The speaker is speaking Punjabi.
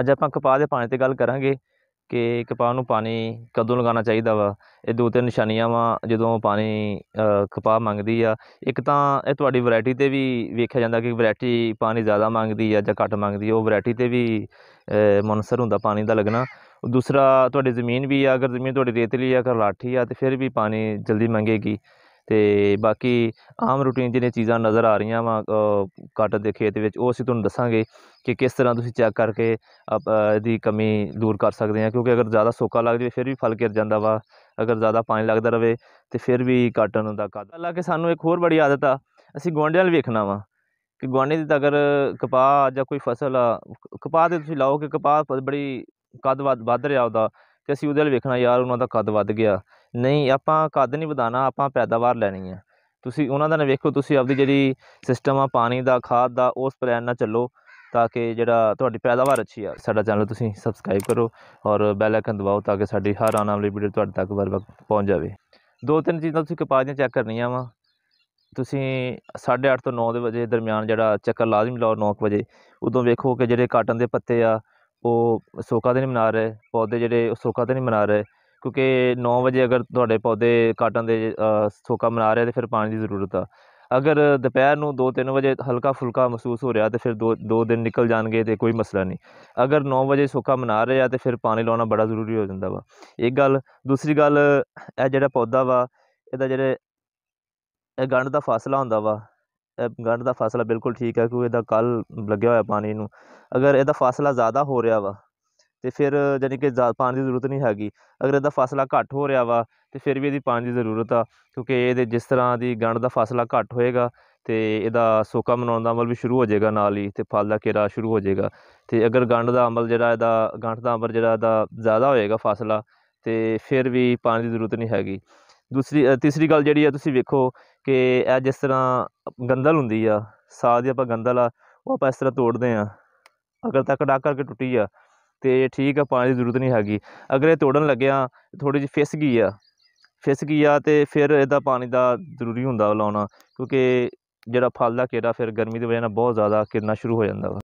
ਅੱਜ ਆਪਾਂ ਕਪਾਹ ਦੇ ਪਾਣੀ ਤੇ ਗੱਲ ਕਰਾਂਗੇ ਕਿ ਕਪਾਹ ਨੂੰ ਪਾਣੀ ਕਦੋਂ ਲਗਾਉਣਾ ਚਾਹੀਦਾ ਵਾ ਇਹ ਦੋ ਤਿੰਨ ਨਿਸ਼ਾਨੀਆਂ ਵਾ ਜਦੋਂ ਪਾਣੀ ਕਪਾਹ ਮੰਗਦੀ ਆ ਇੱਕ ਤਾਂ ਇਹ ਤੁਹਾਡੀ ਵੈਰਾਈਟੀ ਤੇ ਵੀ ਵੇਖਿਆ ਜਾਂਦਾ ਕਿ ਵੈਰਾਈਟੀ ਪਾਣੀ ਜ਼ਿਆਦਾ ਮੰਗਦੀ ਆ ਜਾਂ ਘੱਟ ਮੰਗਦੀ ਉਹ ਵੈਰਾਈਟੀ ਤੇ ਵੀ ਮਨਸਰ ਹੁੰਦਾ ਪਾਣੀ ਦਾ ਲੱਗਣਾ ਦੂਸਰਾ ਤੁਹਾਡੀ ਜ਼ਮੀਨ ਵੀ ਆ ਅਗਰ ਜ਼ਮੀਨ ਤੁਹਾਡੀ ਰੇਤਲੀ ਆ ਕਰ ਲਾਠੀ ਆ ਤੇ ਫਿਰ ਵੀ ਪਾਣੀ ਜਲਦੀ ਮੰਗੇਗੀ ਤੇ ਬਾਕੀ ਆਮ ਰੂਟੀਨ ਜਿਹੜੀਆਂ ਚੀਜ਼ਾਂ ਨਜ਼ਰ ਆ ਰਹੀਆਂ ਵਾ ਕੱਟ ਦੇ ਖੇਤ ਵਿੱਚ ਉਹ ਅਸੀਂ ਤੁਹਾਨੂੰ ਦੱਸਾਂਗੇ ਕਿ ਕਿਸ ਤਰ੍ਹਾਂ ਤੁਸੀਂ ਚੈੱਕ ਕਰਕੇ ਇਹਦੀ ਕਮੀ ਦੂਰ ਕਰ ਸਕਦੇ ਆ ਕਿਉਂਕਿ ਅਗਰ ਜ਼ਿਆਦਾ ਸੋਕਾ ਲੱਗ ਜਾਵੇ ਫਿਰ ਵੀ ਫਲ ਗਿਰ ਜਾਂਦਾ ਵਾ ਅਗਰ ਜ਼ਿਆਦਾ ਪਾਣੀ ਲੱਗਦਾ ਰਵੇ ਤੇ ਫਿਰ ਵੀ ਕੱਟਣ ਦਾ ਕੱਦ ਅੱਲਾ ਕਿ ਸਾਨੂੰ ਇੱਕ ਹੋਰ ਬੜੀ ਆਦਤ ਆ ਅਸੀਂ ਗੁਆਂਢੀਆਂ ਵੱਲ ਵੇਖਣਾ ਵਾ ਕਿ ਗੁਆਂਢੀ ਦੀ ਅਗਰ ਕਪਾਹ ਜਾਂ ਕੋਈ ਫਸਲ ਆ ਕਪਾਹ ਦੇ ਤੁਸੀਂ ਲਾਓ ਕਿ ਕਪਾਹ ਬੜੀ ਕੱਦ ਵੱਧ ਰਿਹਾ ਉਹਦਾ ਤੇ ਅਸੀਂ ਉਹਦੇ ਵੱਲ ਵੇਖਣਾ ਯਾਰ ਉਹਨਾਂ ਦਾ ਕੱਦ ਵੱਧ ਗਿਆ ਨਹੀਂ ਆਪਾਂ ਕੱਦ ਨਹੀਂ ਵਧਾਣਾ ਆਪਾਂ ਪੈਦਾਵਾਰ ਲੈਣੀ ਹੈ ਤੁਸੀਂ ਉਹਨਾਂ ਦਾ ਨਾ ਵੇਖੋ ਤੁਸੀਂ ਆਪਦੀ ਜਿਹੜੀ ਸਿਸਟਮ ਆ ਪਾਣੀ ਦਾ ਖਾਦ ਦਾ ਉਸ ਪਲਾਨ ਨਾਲ ਚੱਲੋ ਤਾਂ ਕਿ ਜਿਹੜਾ ਤੁਹਾਡੀ ਪੈਦਾਵਾਰ ਅੱਛੀ ਆ ਸਾਡਾ ਚੈਨਲ ਤੁਸੀਂ ਸਬਸਕ੍ਰਾਈਬ ਕਰੋ ਔਰ ਬੈਲ ਆਈਕਨ ਦਬਾਓ ਤਾਂ ਕਿ ਸਾਡੀ ਹਰ ਆਉਣ ਵਾਲੀ ਵੀਡੀਓ ਤੁਹਾਡੇ ਤੱਕ ਬਰ ਵਕਤ ਪਹੁੰਚ ਜਾਵੇ ਦੋ ਤਿੰਨ ਚੀਜ਼ਾਂ ਤੁਸੀਂ ਕਪਾਹ ਦੀਆਂ ਚੈੱਕ ਕਰਨੀਆਂ ਵਾ ਤੁਸੀਂ 8:30 ਤੋਂ 9 ਦੇ ਵਜੇ ਦਰਮਿਆਨ ਜਿਹੜਾ ਚੱਕਰ ਲਾਜ਼ਮ ਲਾਓ 9 ਵਜੇ ਉਦੋਂ ਵੇਖੋ ਕਿ ਜਿਹੜੇ ਕਾਟਨ ਦੇ ਪੱਤੇ ਆ ਉਹ ਸੋਕਾ ਦੇ ਨਹੀਂ ਮਨਾ ਰਹੇ ਪੌਦੇ ਜਿਹੜੇ ਸੋਕਾ ਤੇ ਨਹੀਂ ਮਨਾ ਰਹੇ ਕਿਉਂਕਿ 9 ਵਜੇ ਅਗਰ ਤੁਹਾਡੇ ਪੌਦੇ ਕਾਟਣ ਦੇ ਸੋਕਾ ਮਨਾ ਰਹੇ ਤੇ ਫਿਰ ਪਾਣੀ ਦੀ ਜ਼ਰੂਰਤ ਆ ਅਗਰ ਦੁਪਹਿਰ ਨੂੰ 2-3 ਵਜੇ ਹਲਕਾ ਫੁਲਕਾ ਮਹਿਸੂਸ ਹੋ ਰਿਹਾ ਤੇ ਫਿਰ ਦੋ ਦੋ ਦਿਨ ਨਿਕਲ ਜਾਣਗੇ ਤੇ ਕੋਈ ਮਸਲਾ ਨਹੀਂ ਅਗਰ 9 ਵਜੇ ਸੋਕਾ ਮਨਾ ਰਹੇ ਆ ਤੇ ਫਿਰ ਪਾਣੀ ਲਾਉਣਾ ਬੜਾ ਜ਼ਰੂਰੀ ਹੋ ਜਾਂਦਾ ਵਾ ਇੱਕ ਗੱਲ ਦੂਸਰੀ ਗੱਲ ਇਹ ਜਿਹੜਾ ਪੌਦਾ ਵਾ ਇਹਦਾ ਜਿਹੜੇ ਇਹ ਗੰਢ ਦਾ ਫਾਸਲਾ ਹੁੰਦਾ ਵਾ ਗੰਢ ਦਾ ਫਾਸਲਾ ਬਿਲਕੁਲ ਠੀਕ ਹੈ ਕਿਉਂਕਿ ਇਹਦਾ ਕੱਲ ਲੱਗਿਆ ਹੋਇਆ ਪਾਣੀ ਨੂੰ ਅਗਰ ਇਹਦਾ ਫਾਸਲਾ ਜ਼ਿਆਦਾ ਹੋ ਰਿਹਾ ਵਾ ਤੇ ਫਿਰ ਯਾਨੀ ਕਿ ਜ਼ਿਆਦਾ ਪਾਣੀ ਦੀ ਜ਼ਰੂਰਤ ਨਹੀਂ ਹੈਗੀ ਅਗਰ ਇਹਦਾ ਫਾਸਲਾ ਘੱਟ ਹੋ ਰਿਹਾ ਵਾ ਤੇ ਫਿਰ ਵੀ ਇਹਦੀ ਪਾਣੀ ਦੀ ਜ਼ਰੂਰਤ ਆ ਕਿਉਂਕਿ ਇਹਦੇ ਜਿਸ ਤਰ੍ਹਾਂ ਦੀ ਗੰਢ ਦਾ ਫਾਸਲਾ ਘੱਟ ਹੋਏਗਾ ਤੇ ਇਹਦਾ ਸੋਕਾ ਮਨਾਉਣ ਦਾ ਅਮਲ ਵੀ ਸ਼ੁਰੂ ਹੋ ਜਾਏਗਾ ਨਾਲ ਹੀ ਤੇ ਫਲ ਦਾ ਕੇਰਾ ਸ਼ੁਰੂ ਹੋ ਜਾਏਗਾ ਤੇ ਅਗਰ ਗੰਢ ਦਾ ਅਮਲ ਜਿਹੜਾ ਇਹਦਾ ਗੰਢ ਦਾ ਅਮਲ ਜਿਹੜਾ ਇਹਦਾ ਜ਼ਿਆਦਾ ਹੋਏਗਾ ਫਾਸਲਾ ਤੇ ਫਿਰ ਵੀ ਪਾਣੀ ਦੀ ਜ਼ਰੂਰਤ ਨਹੀਂ ਹੈਗੀ ਦੂਸਰੀ ਤੀਸਰੀ ਗੱਲ ਜਿਹੜੀ ਆ ਤੁਸੀਂ ਵੇਖੋ ਕਿ ਇਹ ਜਿਸ ਤਰ੍ਹਾਂ ਗੰਦਲ ਹੁੰਦੀ ਆ ਸਾਹ ਦੀ ਆਪਾਂ ਗੰਦਲ ਆ ਉਹ ਆਪਾਂ ਇਸ ਤਰ੍ਹਾਂ ਤੋੜਦੇ ਆ ਅਗਰ ਤੱਕ ਡਾਕ ਕਰਕੇ ਟੁੱਟੀ ਆ ਤੇ ਠੀਕ ਆ ਪਾਣੀ ਦੀ ਜ਼ਰੂਰਤ ਨਹੀਂ ਹੈਗੀ ਅਗਰ ਇਹ ਤੋੜਨ ਲੱਗਿਆ ਥੋੜੀ ਜਿਹੀ ਫਿਸ ਗਈ ਆ ਫਿਸ ਗਈ ਆ ਤੇ ਫਿਰ ਇਹਦਾ ਪਾਣੀ ਦਾ ਜ਼ਰੂਰੀ ਹੁੰਦਾ ਲਾਉਣਾ ਕਿਉਂਕਿ ਜਿਹੜਾ ਫਲ ਦਾ ਕੇਰਾ ਫਿਰ ਗਰਮੀ ਦੀ ਵਜ੍ਹਾ ਨਾਲ ਬਹੁਤ ਜ਼ਿਆਦਾ ਕਿਰਨਾ ਸ਼ੁਰੂ ਹੋ ਜਾਂਦਾ ਵਾ